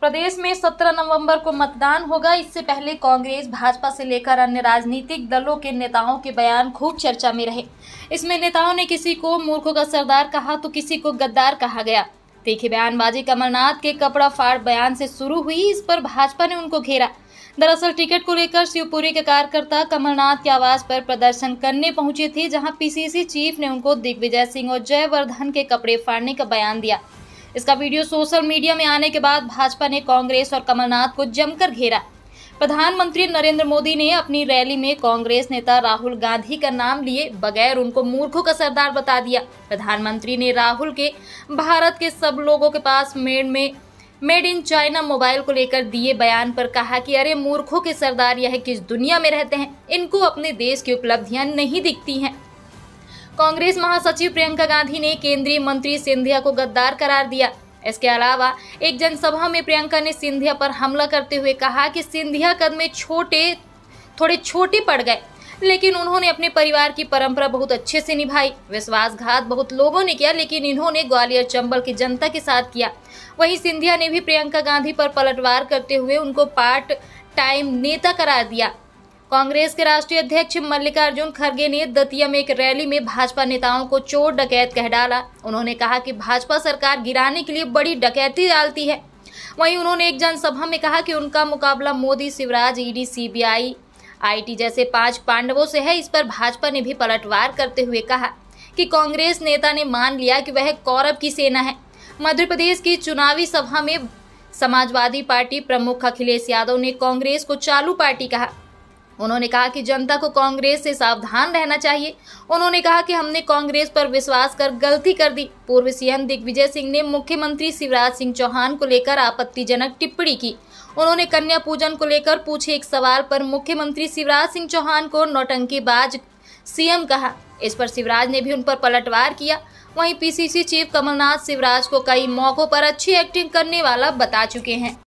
प्रदेश में 17 नवंबर को मतदान होगा इससे पहले कांग्रेस भाजपा से लेकर अन्य राजनीतिक दलों के नेताओं के बयान खूब चर्चा में रहे इसमें नेताओं ने किसी को मूर्खों का सरदार कहा तो किसी को गद्दार कहा गया तीखी बयानबाजी कमलनाथ के कपड़ा फाड़ बयान से शुरू हुई इस पर भाजपा ने उनको घेरा दरअसल टिकट को लेकर शिवपुरी के कार्यकर्ता कमलनाथ की आवाज पर प्रदर्शन करने पहुंचे थे जहां पीसीसी चीफ ने उनको दिग्विजय सिंह और जयवर्धन के कपड़े फाड़ने का बयान दिया इसका वीडियो सोशल मीडिया में आने के बाद भाजपा ने कांग्रेस और कमलनाथ को जमकर घेरा प्रधानमंत्री नरेंद्र मोदी ने अपनी रैली में कांग्रेस नेता राहुल गांधी का नाम लिए बगैर उनको मूर्खों का सरदार बता दिया प्रधानमंत्री ने राहुल के भारत के सब लोगों के पास मेड में मेड इन चाइना मोबाइल को लेकर दिए बयान पर कहा कि अरे मूर्खों के सरदार यह किस दुनिया में रहते हैं इनको अपने देश की उपलब्धियां नहीं दिखती हैं कांग्रेस महासचिव प्रियंका गांधी ने केंद्रीय मंत्री सिंधिया को गद्दार करार दिया इसके अलावा एक जनसभा में प्रियंका ने सिंधिया पर हमला करते हुए कहा कि सिंधिया कद में छोटे थोड़े छोटे पड़ गए लेकिन उन्होंने अपने परिवार की परंपरा बहुत अच्छे से निभाई विश्वासघात बहुत लोगों ने किया लेकिन इन्होंने ग्वालियर चंबल की जनता के साथ किया वहीं सिंधिया ने भी प्रियंका गांधी पर पलटवार करते हुए उनको पार्ट टाइम नेता करार दिया कांग्रेस के राष्ट्रीय अध्यक्ष मल्लिकार्जुन खड़गे ने दतिया में एक रैली में भाजपा नेताओं को चोर डकैत कह डाला उन्होंने कहा कि भाजपा सरकार गिराने के लिए बड़ी डकैती डालती है वहीं उन्होंने एक जनसभा में कहा कि उनका मुकाबला Modi Shivraj ED CBI IT जैसे पांच पांडवों से है इस पर भाजपा ने भी पलटवार करते हुए कहा कि कांग्रेस नेता ने मान लिया कि वह कौरव की सेना है मध्य प्रदेश की चुनावी सभा में समाजवादी पार्टी प्रमुख अखिलेश यादव ने कांग्रेस को चालू पार्टी कहा उन्होंने कहा कि जनता को कांग्रेस से सावधान रहना चाहिए उन्होंने कहा कि हमने कांग्रेस पर विश्वास कर गलती कर दी पूर्व सीएम दिग्विजय सिंह ने मुख्यमंत्री शिवराज सिंह चौहान को लेकर आपत्तिजनक टिप्पणी की उन्होंने कन्या पूजन को लेकर पूछे एक सवाल पर मुख्यमंत्री शिवराज सिंह चौहान को नौटंकीबाज सीएम कहा इस पर शिवराज ने भी उन पर पलटवार किया वहीं पीसीसी चीफ कमलनाथ शिवराज को कई मौकों पर अच्छी एक्टिंग करने वाला बता चुके हैं